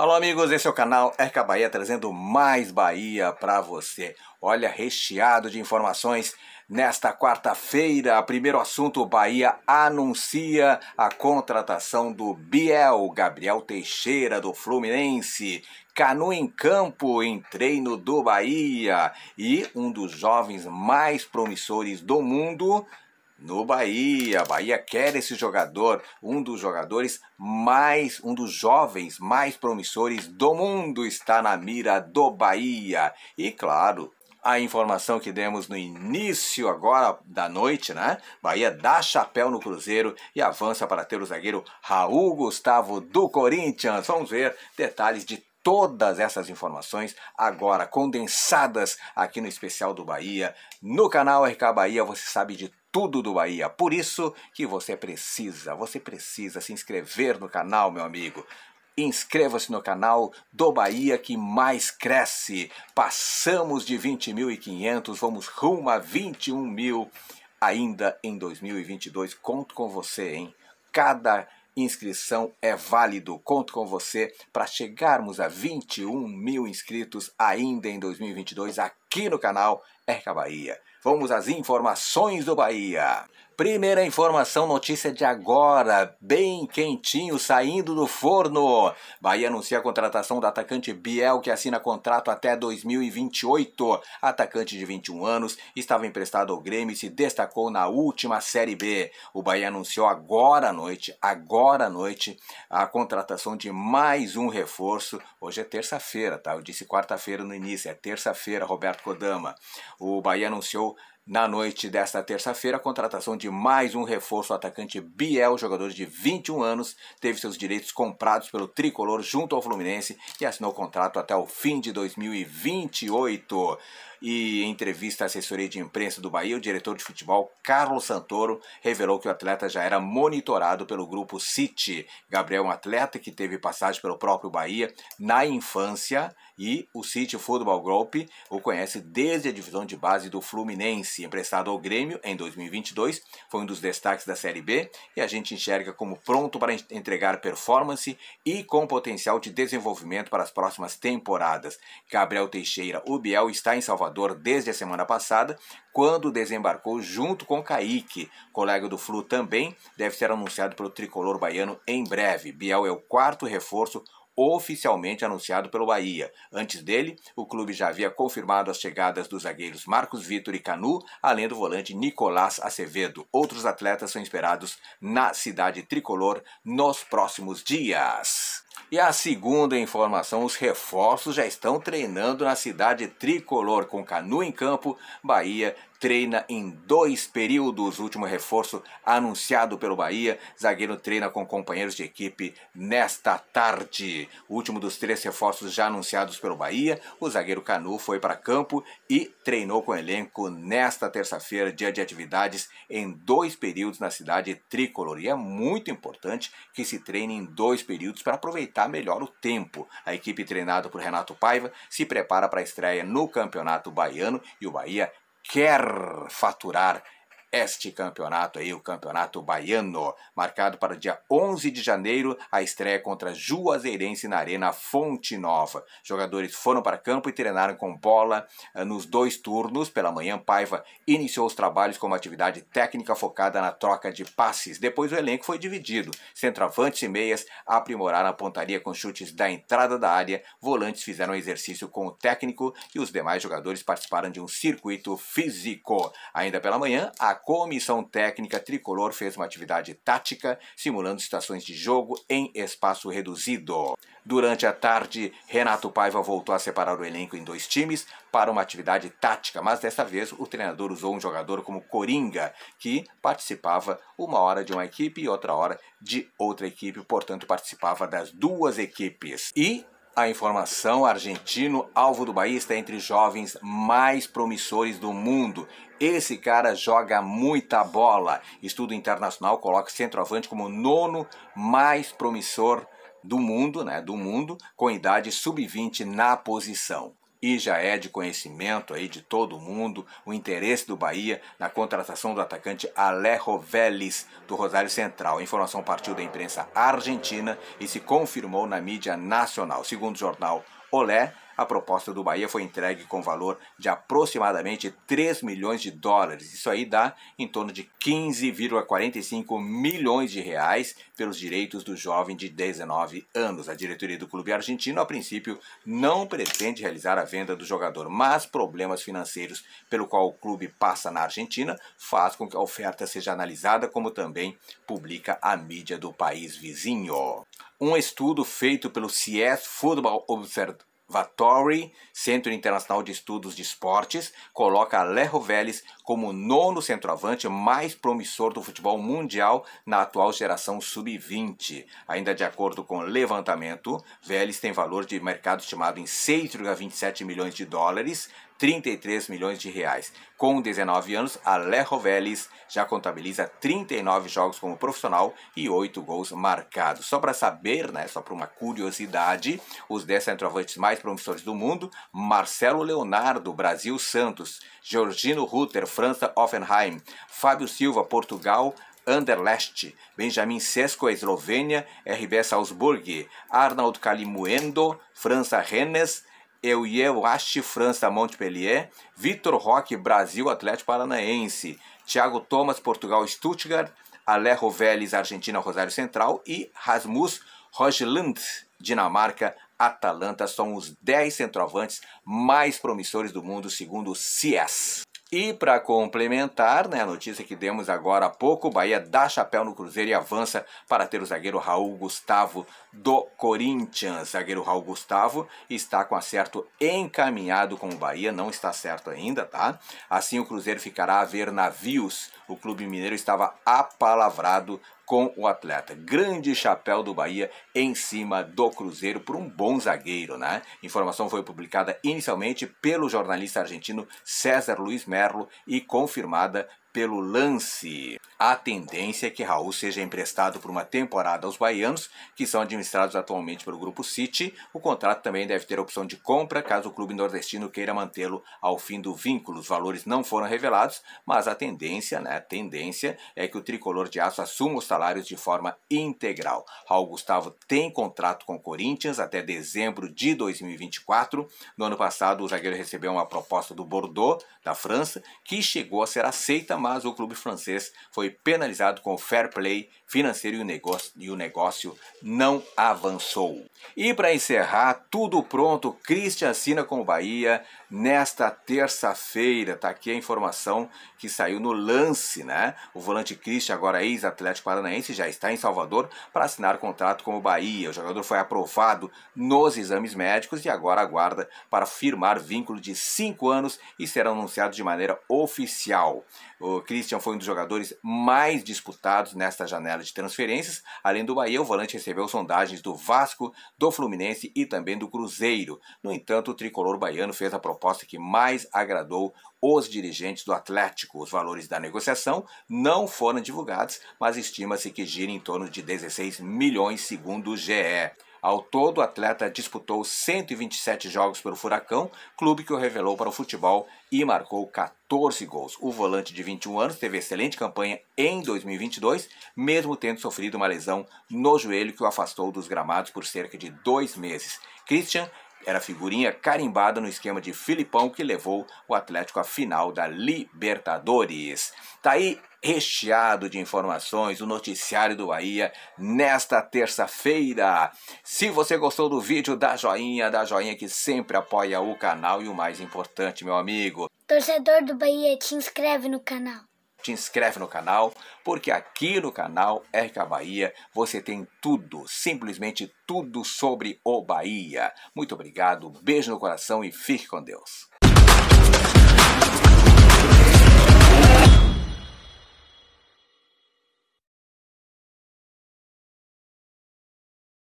Alô amigos, esse é o canal Erca Bahia trazendo mais Bahia para você. Olha, recheado de informações nesta quarta-feira. Primeiro assunto, Bahia anuncia a contratação do Biel Gabriel Teixeira do Fluminense. Canu em campo em treino do Bahia e um dos jovens mais promissores do mundo no Bahia. A Bahia quer esse jogador, um dos jogadores mais, um dos jovens mais promissores do mundo está na mira do Bahia. E claro, a informação que demos no início agora da noite, né? Bahia dá chapéu no Cruzeiro e avança para ter o zagueiro Raul Gustavo do Corinthians. Vamos ver detalhes de todas essas informações agora condensadas aqui no especial do Bahia. No canal RK Bahia você sabe de tudo do Bahia. Por isso que você precisa, você precisa se inscrever no canal, meu amigo. Inscreva-se no canal do Bahia que mais cresce. Passamos de 20.500, vamos rumo a 21 mil ainda em 2022. Conto com você, hein? Cada inscrição é válido. Conto com você para chegarmos a 21 mil inscritos ainda em 2022 aqui aqui no canal Éca Bahia. Vamos às informações do Bahia. Primeira informação, notícia de agora, bem quentinho, saindo do forno. Bahia anuncia a contratação do atacante Biel, que assina contrato até 2028. Atacante de 21 anos, estava emprestado ao Grêmio e se destacou na última Série B. O Bahia anunciou agora à noite, agora à noite, a contratação de mais um reforço. Hoje é terça-feira, tá? Eu disse quarta-feira no início, é terça-feira, Roberto Kodama. O Bahia anunciou na noite desta terça-feira, a contratação de mais um reforço, o atacante Biel, jogador de 21 anos, teve seus direitos comprados pelo tricolor junto ao Fluminense e assinou o contrato até o fim de 2028. E em entrevista à assessoria de imprensa do Bahia, o diretor de futebol Carlos Santoro revelou que o atleta já era monitorado pelo grupo City. Gabriel é um atleta que teve passagem pelo próprio Bahia na infância e o City Futebol Group o conhece desde a divisão de base do Fluminense, emprestado ao Grêmio em 2022, foi um dos destaques da Série B e a gente enxerga como pronto para entregar performance e com potencial de desenvolvimento para as próximas temporadas. Gabriel Teixeira, o Biel está em Salvador desde a semana passada, quando desembarcou junto com Kaique, colega do Flu também, deve ser anunciado pelo tricolor baiano em breve. Biel é o quarto reforço oficialmente anunciado pelo Bahia. Antes dele, o clube já havia confirmado as chegadas dos zagueiros Marcos Vitor e Canu, além do volante Nicolás Acevedo. Outros atletas são esperados na cidade tricolor nos próximos dias. E a segunda informação, os reforços já estão treinando na cidade tricolor com Canu em campo, Bahia treina em dois períodos. O último reforço anunciado pelo Bahia. Zagueiro treina com companheiros de equipe nesta tarde. O último dos três reforços já anunciados pelo Bahia. O zagueiro Canu foi para campo e treinou com o elenco nesta terça-feira, dia de atividades, em dois períodos na cidade tricolor. E é muito importante que se treine em dois períodos para aproveitar melhor o tempo. A equipe treinada por Renato Paiva se prepara para a estreia no Campeonato Baiano e o Bahia quer faturar este campeonato aí, o Campeonato Baiano, marcado para dia 11 de janeiro, a estreia contra Juazeirense na Arena Fonte Nova. Jogadores foram para campo e treinaram com bola eh, nos dois turnos. Pela manhã, Paiva iniciou os trabalhos com uma atividade técnica focada na troca de passes. Depois o elenco foi dividido. Centroavantes e meias aprimoraram a pontaria com chutes da entrada da área, volantes fizeram exercício com o técnico e os demais jogadores participaram de um circuito físico. Ainda pela manhã, a comissão técnica tricolor fez uma atividade tática simulando situações de jogo em espaço reduzido. Durante a tarde, Renato Paiva voltou a separar o elenco em dois times para uma atividade tática, mas dessa vez o treinador usou um jogador como Coringa, que participava uma hora de uma equipe e outra hora de outra equipe, portanto participava das duas equipes. E a informação argentino, alvo do Bahia, está entre os jovens mais promissores do mundo. Esse cara joga muita bola. Estudo internacional coloca centroavante como o nono mais promissor do mundo, né, do mundo, com idade sub-20 na posição. E já é de conhecimento aí de todo mundo o interesse do Bahia na contratação do atacante Alejo Vélez, do Rosário Central. A informação partiu da imprensa argentina e se confirmou na mídia nacional. Segundo o jornal Olé, a proposta do Bahia foi entregue com valor de aproximadamente 3 milhões de dólares. Isso aí dá em torno de 15,45 milhões de reais pelos direitos do jovem de 19 anos. A diretoria do clube argentino, a princípio, não pretende realizar a venda do jogador, mas problemas financeiros pelo qual o clube passa na Argentina faz com que a oferta seja analisada, como também publica a mídia do país vizinho. Um estudo feito pelo CS Football Observatory Vatori, Centro Internacional de Estudos de Esportes, coloca Lerro Vélez como o nono centroavante mais promissor do futebol mundial na atual geração sub-20. Ainda de acordo com o levantamento, Vélez tem valor de mercado estimado em 6,27 milhões de dólares, 33 milhões de reais. Com 19 anos, Alejo Vélez já contabiliza 39 jogos como profissional e 8 gols marcados. Só para saber, né, só para uma curiosidade, os 10 centroavantes mais promissores do mundo, Marcelo Leonardo, Brasil Santos, Georgino Rutter, França, Offenheim. Fábio Silva, Portugal, Anderlecht, Benjamin Sesco, Eslovênia, RB Salzburg, Arnold Calimuendo, França Rennes, Euyewashi, França Montpellier, Vitor Roque, Brasil Atlético Paranaense, Thiago Thomas, Portugal Stuttgart, Alejo Vélez, Argentina Rosário Central e Rasmus Rogland, Dinamarca Atalanta, são os 10 centroavantes mais promissores do mundo, segundo o CIES. E para complementar, né, a notícia que demos agora há pouco, o Bahia dá chapéu no Cruzeiro e avança para ter o zagueiro Raul Gustavo do Corinthians. Zagueiro Raul Gustavo está com acerto encaminhado com o Bahia, não está certo ainda, tá? Assim o Cruzeiro ficará a ver navios o Clube Mineiro estava apalavrado com o atleta. Grande chapéu do Bahia em cima do Cruzeiro por um bom zagueiro, né? Informação foi publicada inicialmente pelo jornalista argentino César Luiz Merlo e confirmada pelo lance. A tendência é que Raul seja emprestado por uma temporada aos baianos, que são administrados atualmente pelo Grupo City. O contrato também deve ter opção de compra, caso o clube nordestino queira mantê-lo ao fim do vínculo. Os valores não foram revelados, mas a tendência, né, a tendência é que o tricolor de aço assuma os salários de forma integral. Raul Gustavo tem contrato com o Corinthians até dezembro de 2024. No ano passado, o zagueiro recebeu uma proposta do Bordeaux, da França, que chegou a ser aceita, mas mas o clube francês foi penalizado com o fair play financeiro e o negócio, e o negócio não avançou. E para encerrar, tudo pronto, Christian assina com o Bahia nesta terça-feira. Tá aqui a informação que saiu no lance, né? O volante Christian, agora ex-Atlético Paranaense, já está em Salvador para assinar contrato com o Bahia. O jogador foi aprovado nos exames médicos e agora aguarda para firmar vínculo de cinco anos e será anunciado de maneira oficial. O Christian foi um dos jogadores mais disputados nesta janela de transferências. Além do Bahia, o volante recebeu sondagens do Vasco, do Fluminense e também do Cruzeiro. No entanto, o tricolor baiano fez a proposta que mais agradou os dirigentes do Atlético. Os valores da negociação não foram divulgados, mas estima-se que gira em torno de 16 milhões, segundo o GE. Ao todo, o atleta disputou 127 jogos pelo Furacão, clube que o revelou para o futebol e marcou 14 gols. O volante de 21 anos teve excelente campanha em 2022, mesmo tendo sofrido uma lesão no joelho que o afastou dos gramados por cerca de dois meses. Christian era figurinha carimbada no esquema de Filipão que levou o Atlético à final da Libertadores. Tá aí recheado de informações o noticiário do Bahia nesta terça-feira. Se você gostou do vídeo, dá joinha, dá joinha que sempre apoia o canal e o mais importante, meu amigo. Torcedor do Bahia, te inscreve no canal te inscreve no canal, porque aqui no canal RK Bahia você tem tudo, simplesmente tudo sobre o Bahia. Muito obrigado, beijo no coração e fique com Deus.